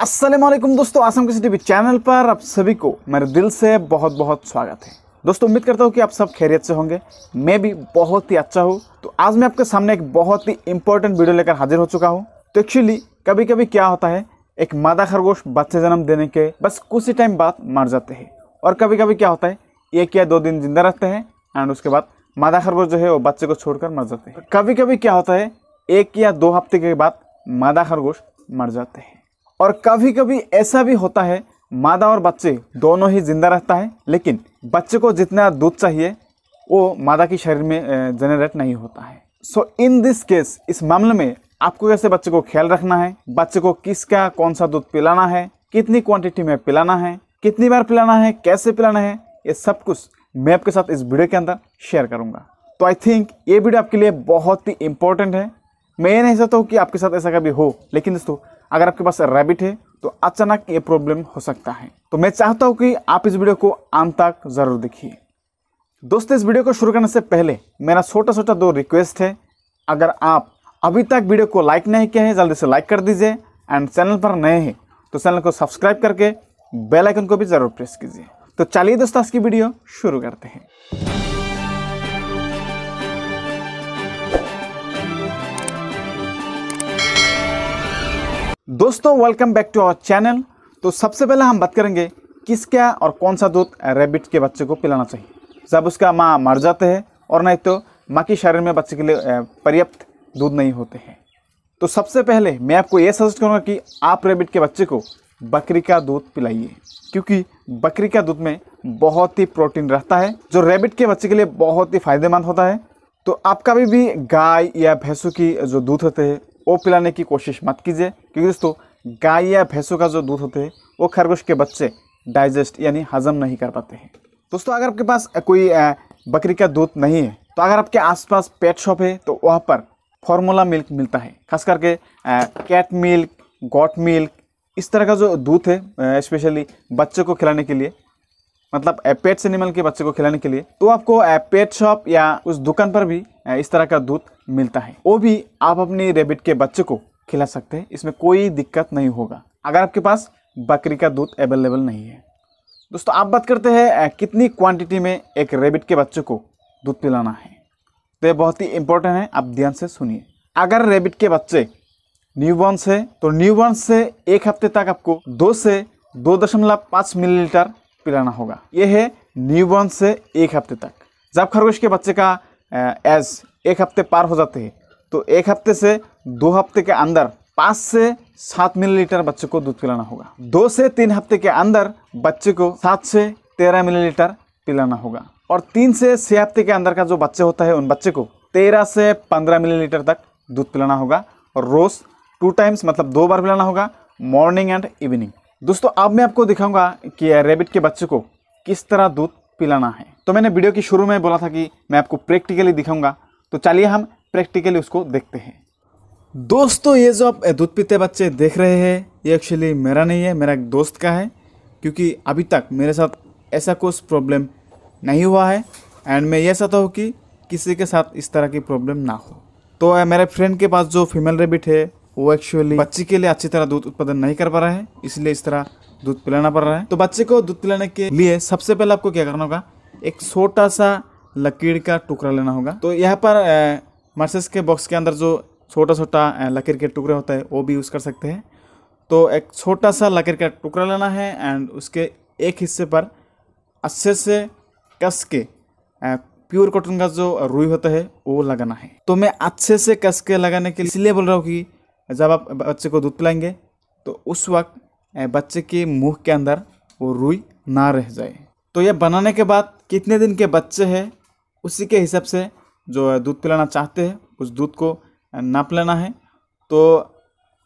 असलम दोस्तों आसम किसी TV channel पर आप सभी को मेरे दिल से बहुत बहुत स्वागत है दोस्तों उम्मीद करता हूँ कि आप सब खैरियत से होंगे मैं भी बहुत ही अच्छा हूँ तो आज मैं आपके सामने एक बहुत ही इंपॉर्टेंट वीडियो लेकर हाजिर हो चुका हूँ तो एक्चुअली कभी कभी क्या होता है एक मादा खरगोश बच्चे जन्म देने के बस कुछ ही टाइम बाद मर जाते हैं और कभी कभी क्या होता है एक या दो दिन जिंदा रहते हैं एंड उसके बाद मादा खरगोश जो है वो बच्चे को छोड़कर मर जाते हैं कभी कभी क्या होता है एक या दो हफ्ते के बाद मादा खरगोश मर जाते हैं और कभी कभी ऐसा भी होता है मादा और बच्चे दोनों ही ज़िंदा रहता है लेकिन बच्चे को जितना दूध चाहिए वो मादा के शरीर में जनरेट नहीं होता है सो इन दिस केस इस मामले में आपको कैसे बच्चे को ख्याल रखना है बच्चे को किसका कौन सा दूध पिलाना है कितनी क्वांटिटी में पिलाना है कितनी बार पिलाना है कैसे पिलाना है ये सब कुछ मैं आपके साथ इस वीडियो के अंदर शेयर करूंगा तो आई थिंक ये वीडियो आपके लिए बहुत ही इंपॉर्टेंट है मैं ये नहीं चाहता हूँ कि आपके साथ ऐसा कभी हो लेकिन दोस्तों अगर आपके पास रैबिट है तो अचानक ये प्रॉब्लम हो सकता है तो मैं चाहता हूँ कि आप इस वीडियो को अंत तक ज़रूर देखिए दोस्तों इस वीडियो को शुरू करने से पहले मेरा छोटा छोटा दो रिक्वेस्ट है अगर आप अभी तक वीडियो को लाइक नहीं किया है जल्दी से लाइक कर दीजिए एंड चैनल पर नए हैं तो चैनल को सब्सक्राइब करके बेल आइकन को भी ज़रूर प्रेस कीजिए तो चलिए दोस्तों आज की वीडियो शुरू करते हैं दोस्तों welcome back to our channel तो सबसे पहले हम बात करेंगे किसका और कौन सा दूध रैबिट के बच्चे को पिलाना चाहिए जब उसका माँ मर जाते हैं और नहीं तो माँ के शरीर में बच्चे के लिए पर्याप्त दूध नहीं होते हैं तो सबसे पहले मैं आपको ये सजेस्ट करूँगा कि आप रैबिट के बच्चे को बकरी का दूध पिलाइए क्योंकि बकरी का दूध में बहुत ही प्रोटीन रहता है जो रैबिट के बच्चे के लिए बहुत ही फायदेमंद होता है तो आप कभी भी गाय या भैंसों की जो दूध होते हैं वो पिलाने की कोशिश मत कीजिए क्योंकि दोस्तों गाय या भैंसों का जो दूध होते हैं वो खरगोश के बच्चे डाइजेस्ट यानी हजम नहीं कर पाते हैं दोस्तों अगर आपके पास कोई बकरी का दूध नहीं है तो अगर आपके आसपास पेट शॉप है तो वहाँ पर फॉर्मूला मिल्क मिलता है खास करके कैट मिल्क गॉट मिल्क इस तरह का जो दूध है स्पेशली बच्चे को खिलाने के लिए मतलब पेट्स एनिमल के बच्चे को खिलाने के लिए तो आपको पेट शॉप या उस दुकान पर भी इस तरह का दूध मिलता है वो भी आप अपने रेबिट के बच्चे को खिला सकते हैं इसमें कोई दिक्कत नहीं होगा अगर आपके पास बकरी का दूध अवेलेबल नहीं है दोस्तों आप बात करते हैं कितनी क्वांटिटी में एक रेबिट के बच्चे को दूध पिलाना है तो ये बहुत ही इम्पोर्टेंट है आप ध्यान से सुनिए अगर रेबिट के बच्चे बॉर्न से तो न्यूबॉर्न से एक हफ्ते तक आपको दो से दो दशमलव पाँच मिलीलीटर पिलाना होगा यह है न्यूबॉर्न से एक हफ्ते तक जब खरगोश के बच्चे का एज एक हफ्ते पार हो जाते हैं तो एक हफ्ते से दो हफ्ते के अंदर पाँच से सात मिलीलीटर बच्चे को दूध पिलाना होगा दो से तीन हफ्ते के अंदर बच्चे को सात से तेरह मिलीलीटर पिलाना होगा और तीन से छः हफ्ते के अंदर का जो बच्चे होता है उन बच्चे को तेरह से पंद्रह मिलीलीटर तक दूध पिलाना होगा और रोज़ टू टाइम्स मतलब दो बार पिलाना होगा मॉर्निंग एंड इवनिंग दोस्तों अब मैं आपको दिखाऊंगा कि रेबिट के बच्चे को किस तरह दूध पिलाना है तो मैंने वीडियो की शुरू में बोला था कि मैं आपको प्रैक्टिकली दिखाऊंगा तो चलिए हम प्रैक्टिकली उसको देखते हैं दोस्तों ये जो आप दूध पीते बच्चे देख रहे हैं ये एक्चुअली मेरा नहीं है मेरा एक दोस्त का है क्योंकि अभी तक मेरे साथ ऐसा कुछ प्रॉब्लम नहीं हुआ है एंड मैं ये चाहता हूँ कि किसी के साथ इस तरह की प्रॉब्लम ना हो तो मेरे फ्रेंड के पास जो फीमेल रेबिट है वो एक्चुअली बच्चे के लिए अच्छी तरह दूध उत्पादन नहीं कर पा रहा है इसलिए इस तरह दूध पिलाना पड़ रहा है तो बच्चे को दूध पिलाने के लिए सबसे पहले आपको क्या करना होगा एक छोटा सा लकीर का टुकड़ा लेना होगा तो यहाँ पर मर्सेस के बॉक्स के अंदर जो छोटा छोटा लकीर के टुकड़े होता है वो भी यूज़ कर सकते हैं तो एक छोटा सा लकीर का टुकड़ा लेना है एंड उसके एक हिस्से पर अच्छे से कस के प्योर कॉटन का जो रुई होता है वो लगाना है तो मैं अच्छे से कस के लगाने के लिए इसलिए बोल रहा हूँ कि जब आप बच्चे को दूध पिलाएंगे तो उस वक्त बच्चे के मुँह के अंदर वो रुई ना रह जाए तो ये बनाने के बाद कितने दिन के बच्चे हैं उसी के हिसाब से जो दूध पिलाना चाहते हैं उस दूध को नाप लेना है तो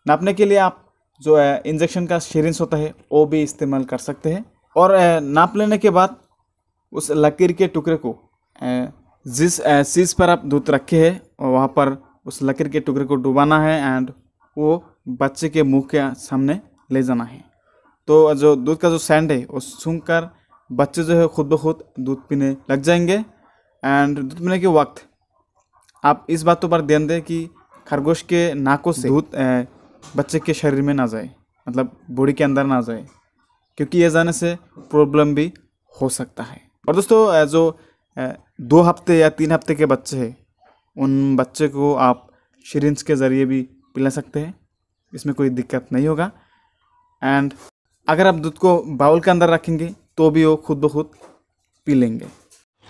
नापने के लिए आप जो है इंजेक्शन का शरीन्स होता है वो भी इस्तेमाल कर सकते हैं और नाप लेने के बाद उस लकीर के टुकड़े को जिस चीज़ पर आप दूध रखे हैं वहाँ पर उस लकीर के टुकड़े को डुबाना है एंड वो बच्चे के मुंह के सामने ले जाना है तो जो दूध का जो सैंड है वो सूंघ कर बच्चे जो है खुद ब खुद दूध पीने लग जाएंगे एंड दूध पीने के वक्त आप इस बात तो पर ध्यान दें कि खरगोश के नाकों से दूध बच्चे के शरीर में ना जाए मतलब बॉडी के अंदर ना जाए क्योंकि ये जाने से प्रॉब्लम भी हो सकता है और दोस्तों जो दो हफ्ते या तीन हफ्ते के बच्चे हैं उन बच्चे को आप शरिंज के ज़रिए भी पिला सकते हैं इसमें कोई दिक्कत नहीं होगा एंड अगर आप दूध को बाउल के अंदर रखेंगे तो भी वो खुद ब खुद पी लेंगे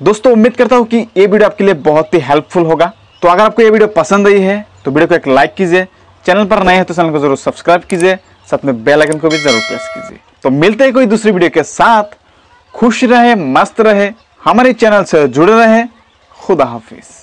दोस्तों उम्मीद करता हूँ कि ये वीडियो आपके लिए बहुत ही हेल्पफुल होगा तो अगर आपको ये वीडियो पसंद आई है तो वीडियो को एक लाइक कीजिए चैनल पर नए हैं तो चैनल को जरूर सब्सक्राइब कीजिए साथ में बेल आइकन को भी जरूर प्रेस कीजिए तो मिलते हैं कोई दूसरी वीडियो के साथ खुश रहे मस्त रहे हमारे चैनल से जुड़े रहे खुदा हाफिज़